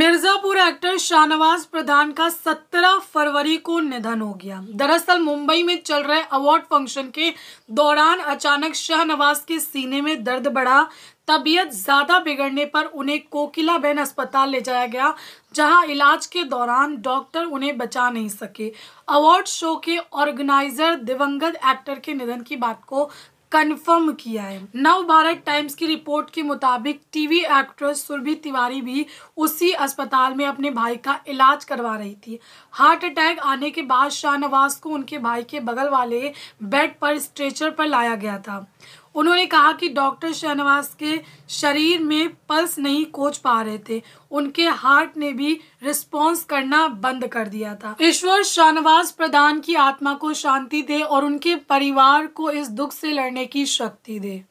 Mirzapur actor Shahnawaz प्रधान का 17 फरवरी को निधन हो गया दरअसल मुंबई में चल रहे अवार्ड फंक्शन के दौरान अचानक शाहनवाज के सीने में दर्द बढ़ा तबीयत ज़्यादा बिगड़ने पर उन्हें कोकिला बहन अस्पताल ले जाया गया जहां इलाज के दौरान डॉक्टर उन्हें बचा नहीं सके अवार्ड शो के ऑर्गेनाइजर दिवंगत एक्टर के निधन की बात को कंफर्म किया है नव भारत टाइम्स की रिपोर्ट के मुताबिक टीवी एक्ट्रेस सुरभि तिवारी भी उसी अस्पताल में अपने भाई का इलाज करवा रही थी हार्ट अटैक आने के बाद शाहनवाज को उनके भाई के बगल वाले बेड पर स्ट्रेचर पर लाया गया था उन्होंने कहा कि डॉक्टर शहनवाज के शरीर में पल्स नहीं खोज पा रहे थे उनके हार्ट ने भी रिस्पॉन्स करना बंद कर दिया था ईश्वर शाहनवाज प्रधान की आत्मा को शांति दे और उनके परिवार को इस दुख से लड़ने की शक्ति दे